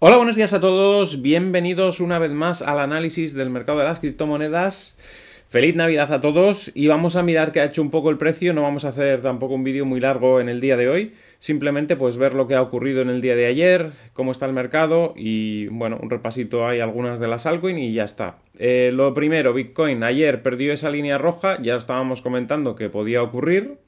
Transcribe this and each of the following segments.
Hola, buenos días a todos. Bienvenidos una vez más al análisis del mercado de las criptomonedas. Feliz Navidad a todos y vamos a mirar qué ha hecho un poco el precio. No vamos a hacer tampoco un vídeo muy largo en el día de hoy. Simplemente pues ver lo que ha ocurrido en el día de ayer, cómo está el mercado y bueno, un repasito hay algunas de las altcoins y ya está. Eh, lo primero, Bitcoin ayer perdió esa línea roja, ya estábamos comentando que podía ocurrir.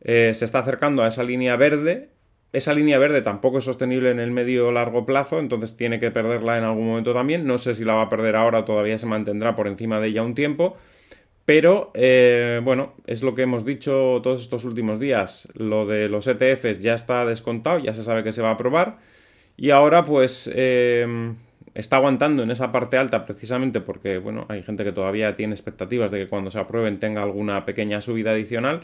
Eh, se está acercando a esa línea verde, esa línea verde tampoco es sostenible en el medio o largo plazo, entonces tiene que perderla en algún momento también. No sé si la va a perder ahora, o todavía se mantendrá por encima de ella un tiempo. Pero eh, bueno, es lo que hemos dicho todos estos últimos días. Lo de los ETFs ya está descontado, ya se sabe que se va a aprobar. Y ahora pues em, está aguantando en esa parte alta precisamente porque bueno, hay gente que todavía tiene expectativas de que cuando se aprueben tenga alguna pequeña subida adicional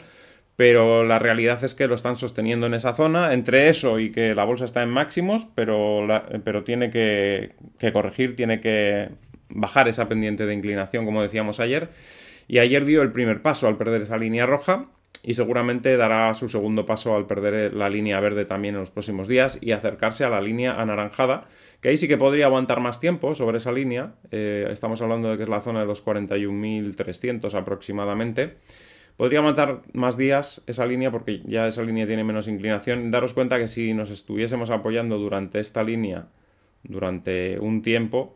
pero la realidad es que lo están sosteniendo en esa zona, entre eso y que la bolsa está en máximos, pero, pero tiene que, corregir, tiene que bajar esa pendiente de inclinación, como decíamos ayer, y ayer dio el primer paso al perder esa línea roja y seguramente dará su segundo paso al perder la línea verde también en los próximos días y acercarse a la línea anaranjada, que ahí sí que podría aguantar más tiempo sobre esa línea, eh, estamos hablando de que es la zona de los 41.300 aproximadamente, Podría matar más días esa línea porque ya esa línea tiene menos inclinación. Daros cuenta que si nos estuviésemos apoyando durante esta línea durante un tiempo,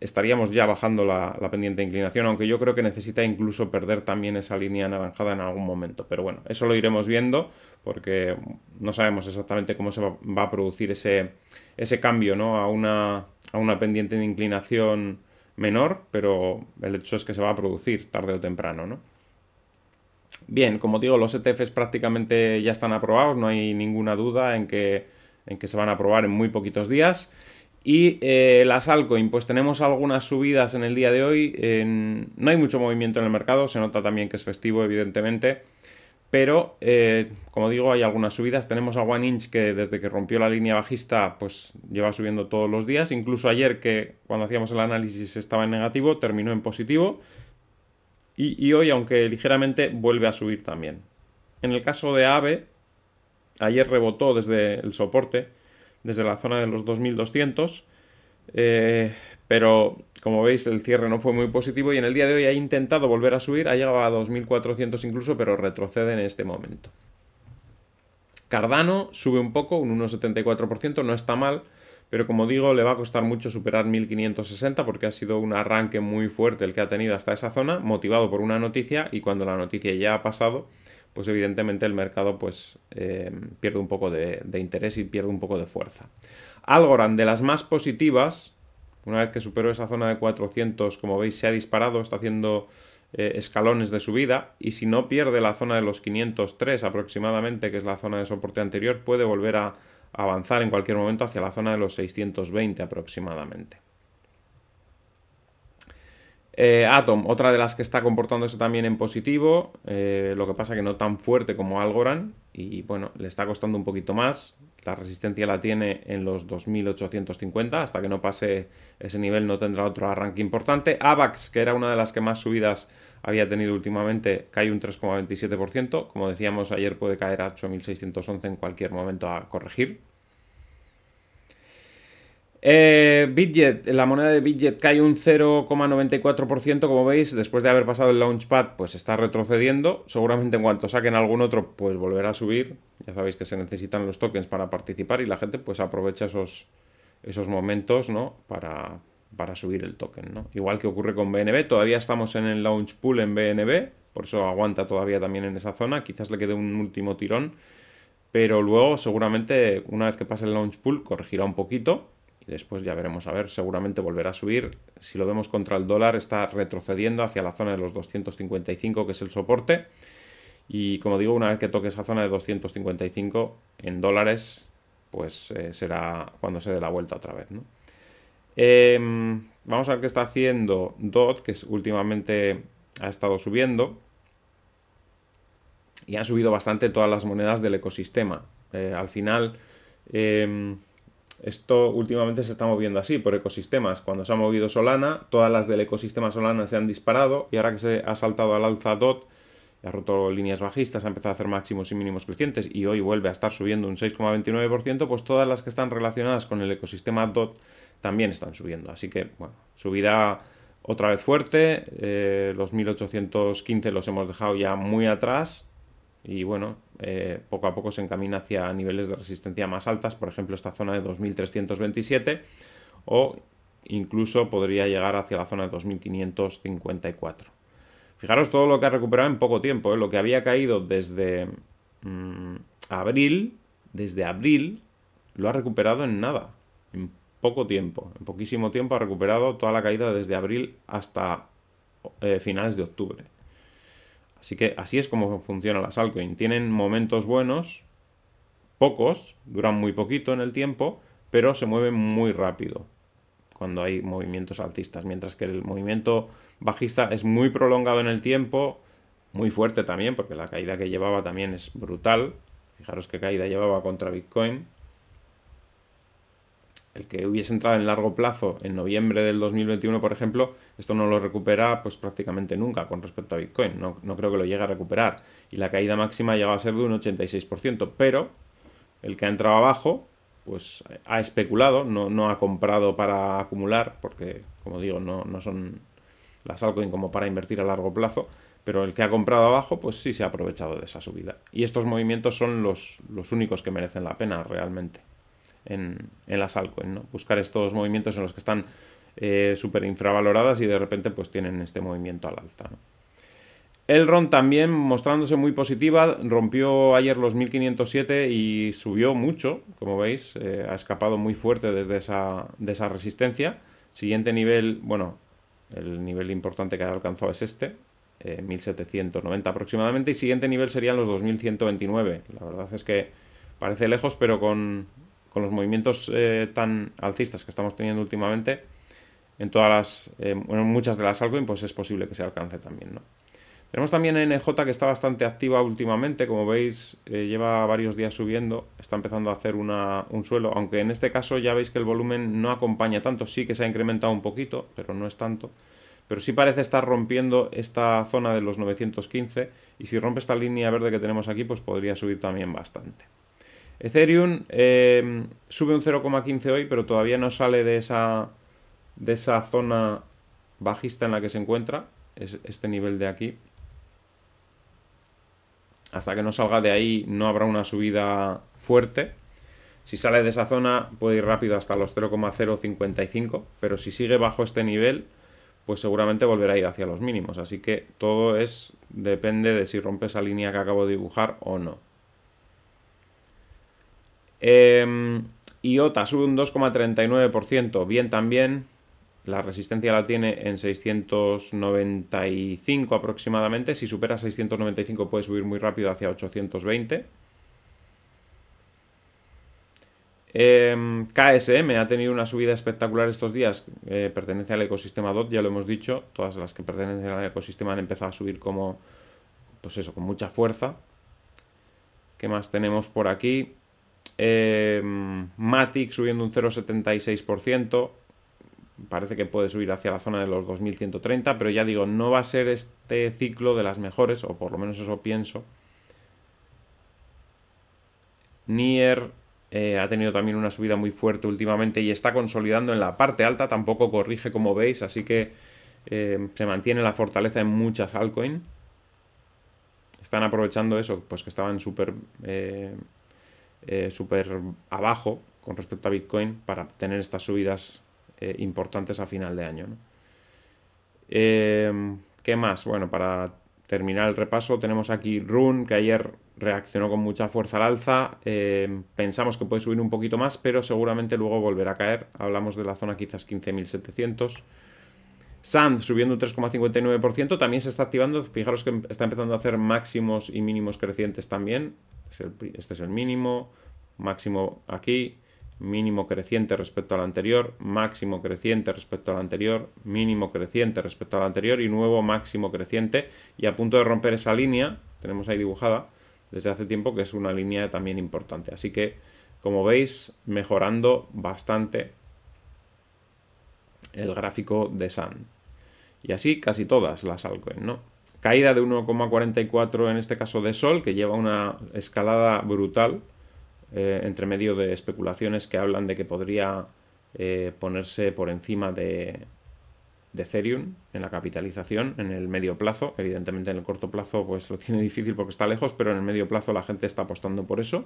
estaríamos ya bajando la, pendiente de inclinación, aunque yo creo que necesita incluso perder también esa línea anaranjada en algún momento. Pero bueno, eso lo iremos viendo porque no sabemos exactamente cómo se va, a producir ese, ese cambio ¿no? a, una, a una pendiente de inclinación menor, pero el hecho es que se va a producir tarde o temprano, ¿no? Bien, como digo, los ETFs prácticamente ya están aprobados, no hay ninguna duda en que, en que se van a aprobar en muy poquitos días. Y eh, las altcoins, pues tenemos algunas subidas en el día de hoy. no hay mucho movimiento en el mercado, se nota también que es festivo, evidentemente. Pero, eh, como digo, hay algunas subidas. Tenemos a One Inch que desde que rompió la línea bajista, pues lleva subiendo todos los días. Incluso ayer, que cuando hacíamos el análisis estaba en negativo, terminó en positivo y, hoy, aunque ligeramente, vuelve a subir también. En el caso de AVE, ayer rebotó desde el soporte, desde la zona de los 2200, eh, pero como veis el cierre no fue muy positivo y en el día de hoy ha intentado volver a subir, ha llegado a 2400 incluso, pero retrocede en este momento. Cardano sube un poco, un 1,74%, no está mal, pero como digo, le va a costar mucho superar 1560 porque ha sido un arranque muy fuerte el que ha tenido hasta esa zona, motivado por una noticia y cuando la noticia ya ha pasado, pues evidentemente el mercado pues, eh, pierde un poco de, interés y pierde un poco de fuerza. Algorand, de las más positivas, una vez que superó esa zona de 400, como veis, se ha disparado, está haciendo eh, escalones de subida y si no pierde la zona de los 503 aproximadamente, que es la zona de soporte anterior, puede volver a avanzar en cualquier momento hacia la zona de los 620 aproximadamente. Eh, Atom, otra de las que está comportándose también en positivo, eh, lo que pasa que no tan fuerte como Algorand y bueno, le está costando un poquito más, la resistencia la tiene en los 2850, hasta que no pase ese nivel no tendrá otro arranque importante. AVAX, que era una de las que más subidas había tenido últimamente, cae un 3,27%, como decíamos ayer puede caer a 8611 en cualquier momento a corregir. Eh, la moneda de Bidget cae un 0,94%, como veis, después de haber pasado el Launchpad, pues está retrocediendo. Seguramente en cuanto saquen algún otro, pues volverá a subir. Ya sabéis que se necesitan los tokens para participar y la gente pues aprovecha esos, esos momentos, ¿no? Para, para subir el token, Igual que ocurre con BNB, todavía estamos en el Launch Pool en BNB, por eso aguanta todavía también en esa zona, quizás le quede un último tirón, pero luego seguramente una vez que pase el Launch Pool corregirá un poquito después ya veremos a ver, seguramente volverá a subir. Si lo vemos contra el dólar, está retrocediendo hacia la zona de los 255, que es el soporte. Y como digo, una vez que toque esa zona de 255 en dólares, pues eh, será cuando se dé la vuelta otra vez. Em, vamos a ver qué está haciendo DOT, que últimamente ha estado subiendo. Y han subido bastante todas las monedas del ecosistema. Eh, al final... Em, esto últimamente se está moviendo así, por ecosistemas. Cuando se ha movido Solana, todas las del ecosistema Solana se han disparado y ahora que se ha saltado al alza DOT, ha roto líneas bajistas, ha empezado a hacer máximos y mínimos crecientes y hoy vuelve a estar subiendo un 6,29%, pues todas las que están relacionadas con el ecosistema DOT también están subiendo. Así que, bueno, subida otra vez fuerte, eh, los 1815 los hemos dejado ya muy atrás, y bueno, eh, poco a poco se encamina hacia niveles de resistencia más altas, por ejemplo esta zona de 2327 o incluso podría llegar hacia la zona de 2554. Fijaros todo lo que ha recuperado en poco tiempo, ¿eh? lo que había caído desde mm, abril, desde abril, lo ha recuperado en nada, en poco tiempo, en poquísimo tiempo ha recuperado toda la caída desde abril hasta eh, finales de octubre. Así que así es como funcionan las altcoins. Tienen momentos buenos, pocos, duran muy poquito en el tiempo, pero se mueven muy rápido cuando hay movimientos alcistas, mientras que el movimiento bajista es muy prolongado en el tiempo, muy fuerte también, porque la caída que llevaba también es brutal. Fijaros qué caída llevaba contra Bitcoin, el que hubiese entrado en largo plazo en noviembre del 2021, por ejemplo, esto no lo recupera pues prácticamente nunca con respecto a Bitcoin. No, creo que lo llegue a recuperar. Y la caída máxima llegaba a ser de un 86%, pero el que ha entrado abajo pues ha especulado, no, ha comprado para acumular, porque como digo, no, son las altcoins como para invertir a largo plazo, pero el que ha comprado abajo, pues sí se ha aprovechado de esa subida. Y estos movimientos son los únicos que merecen la pena realmente en, en las altcoins, ¿no? Buscar estos movimientos en los que están eh, súper infravaloradas y de repente pues tienen este movimiento al alta, ¿no? ron también mostrándose muy positiva, rompió ayer los 1507 y subió mucho, como veis, eh, ha escapado muy fuerte desde esa, resistencia. Siguiente nivel, bueno, el nivel importante que ha alcanzado es este, 1790 eh, aproximadamente, y siguiente nivel serían los 2129. La verdad es que parece lejos, pero con con los movimientos eh, tan alcistas que estamos teniendo últimamente, en todas las, eh, muchas de las altcoins, pues es posible que se alcance también, Tenemos también NJ que está bastante activa últimamente, como veis eh, lleva varios días subiendo, está empezando a hacer un suelo, aunque en este caso ya veis que el volumen no acompaña tanto, sí que se ha incrementado un poquito, pero no es tanto. Pero sí parece estar rompiendo esta zona de los 915 y si rompe esta línea verde que tenemos aquí, pues podría subir también bastante. Ethereum em, sube un 0,15 hoy, pero todavía no sale de esa, de esa zona bajista en la que se encuentra, es este nivel de aquí. Hasta que no salga de ahí no habrá una subida fuerte. Si sale de esa zona puede ir rápido hasta los 0,055, pero si sigue bajo este nivel, pues seguramente volverá a ir hacia los mínimos. Así que todo es depende de si rompe esa línea que acabo de dibujar o no. Eh, em, IOTA sube un 2,39%, bien también. La resistencia la tiene en 695 aproximadamente. Si supera 695 puede subir muy rápido hacia 820. Em, KSM ha tenido una subida espectacular estos días. Eh, pertenece al ecosistema DOT, ya lo hemos dicho. Todas las que pertenecen al ecosistema han empezado a subir como, pues eso, con mucha fuerza. ¿Qué más tenemos por aquí? Em, Matic subiendo un 0,76%. Parece que puede subir hacia la zona de los 2130, pero ya digo, no va a ser este ciclo de las mejores, o por lo menos eso pienso. Nier eh, ha tenido también una subida muy fuerte últimamente y está consolidando en la parte alta, tampoco corrige como veis, así que em, se mantiene la fortaleza en muchas altcoins. Están aprovechando eso, pues que estaban súper eh, eh, súper abajo con respecto a Bitcoin para tener estas subidas eh, importantes a final de año. Em, ¿Qué más? Bueno, para terminar el repaso tenemos aquí Run, que ayer reaccionó con mucha fuerza al alza. Em, pensamos que puede subir un poquito más, pero seguramente luego volverá a caer. Hablamos de la zona quizás 15.700. Sand subiendo un 3,59%, también se está activando, fijaros que está empezando a hacer máximos y mínimos crecientes también, este es el mínimo, máximo aquí, mínimo creciente respecto al anterior, máximo creciente respecto al anterior, mínimo creciente respecto al anterior y nuevo máximo creciente y a punto de romper esa línea, tenemos ahí dibujada desde hace tiempo que es una línea también importante, así que como veis mejorando bastante el gráfico de SAND. Y así casi todas las altcoins, ¿no? Caída de 1,44 en este caso de Sol, que lleva una escalada brutal eh, entre medio de especulaciones que hablan de que podría eh, ponerse por encima de, de Ethereum en la capitalización en el medio plazo. Evidentemente en el corto plazo pues lo tiene difícil porque está lejos, pero en el medio plazo la gente está apostando por eso.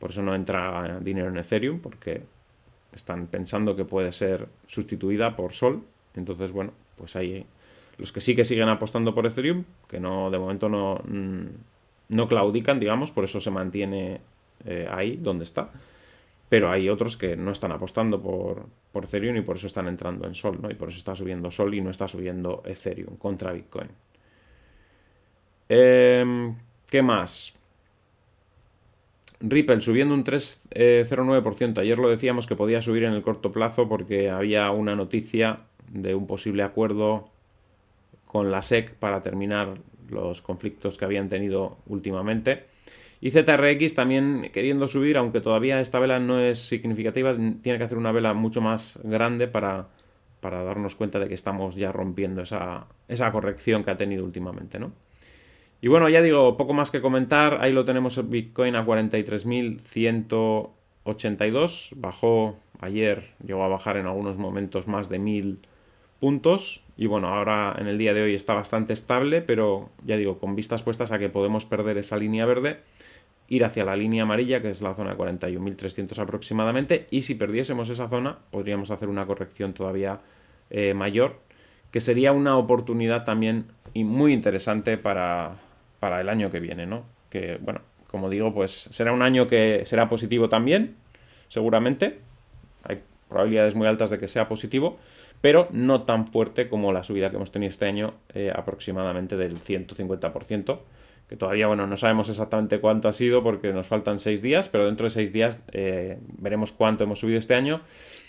Por eso no entra dinero en Ethereum porque están pensando que puede ser sustituida por Sol. Entonces, bueno, pues hay ¿eh? los que sí que siguen apostando por Ethereum, que no de momento no, mm, no claudican, digamos, por eso se mantiene eh, ahí donde está. Pero hay otros que no están apostando por, por Ethereum y por eso están entrando en Sol, ¿no? Y por eso está subiendo Sol y no está subiendo Ethereum contra Bitcoin. Em, ¿Qué más? Ripple subiendo un 3,09%. Eh, Ayer lo decíamos que podía subir en el corto plazo porque había una noticia de un posible acuerdo con la SEC para terminar los conflictos que habían tenido últimamente. Y ZRX también queriendo subir, aunque todavía esta vela no es significativa, tiene que hacer una vela mucho más grande para, para darnos cuenta de que estamos ya rompiendo esa, corrección que ha tenido últimamente, ¿no? Y bueno, ya digo, poco más que comentar. Ahí lo tenemos el Bitcoin a 43.182. Bajó ayer, llegó a bajar en algunos momentos más de 1000 puntos. Y bueno, ahora en el día de hoy está bastante estable, pero ya digo, con vistas puestas a que podemos perder esa línea verde, ir hacia la línea amarilla, que es la zona de 41.300 aproximadamente, y si perdiésemos esa zona, podríamos hacer una corrección todavía eh, mayor, que sería una oportunidad también y muy interesante para, para el año que viene, ¿no? Que, bueno, como digo, pues será un año que será positivo también, seguramente probabilidades muy altas de que sea positivo, pero no tan fuerte como la subida que hemos tenido este año eh, aproximadamente del 150%, que todavía bueno, no sabemos exactamente cuánto ha sido porque nos faltan seis días, pero dentro de seis días eh, veremos cuánto hemos subido este año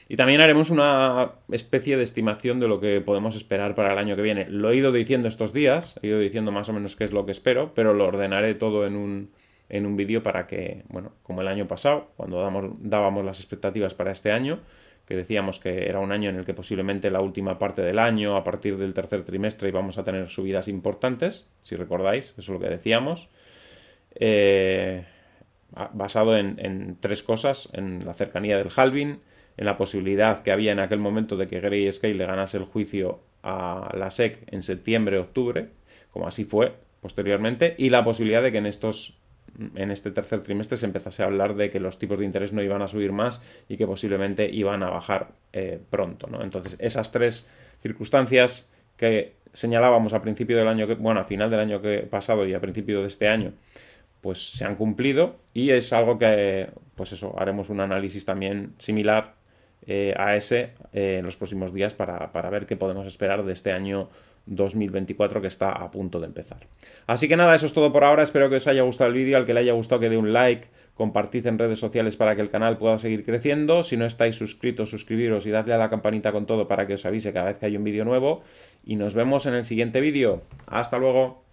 y también haremos una especie de estimación de lo que podemos esperar para el año que viene. Lo he ido diciendo estos días, he ido diciendo más o menos qué es lo que espero, pero lo ordenaré todo en un, en un vídeo para que, bueno, como el año pasado, cuando damos, dábamos las expectativas para este año, que decíamos que era un año en el que posiblemente la última parte del año, a partir del tercer trimestre, íbamos a tener subidas importantes, si recordáis, eso es lo que decíamos, eh, basado en, tres cosas, en la cercanía del halving, en la posibilidad que había en aquel momento de que Gray Sky le ganase el juicio a la SEC en septiembre-octubre, como así fue posteriormente, y la posibilidad de que en estos en este tercer trimestre se empezase a hablar de que los tipos de interés no iban a subir más y que posiblemente iban a bajar eh, pronto. Entonces, esas tres circunstancias que señalábamos a principio del año, bueno, a final del año que pasado y a principio de este año, pues se han cumplido y es algo que, pues eso, haremos un análisis también similar eh, a ese eh, en los próximos días para, para ver qué podemos esperar de este año 2024 que está a punto de empezar. Así que nada, eso es todo por ahora. Espero que os haya gustado el vídeo. Al que le haya gustado que dé un like, compartid en redes sociales para que el canal pueda seguir creciendo. Si no estáis suscritos, suscribiros y dadle a la campanita con todo para que os avise cada vez que hay un vídeo nuevo. Y nos vemos en el siguiente vídeo. Hasta luego.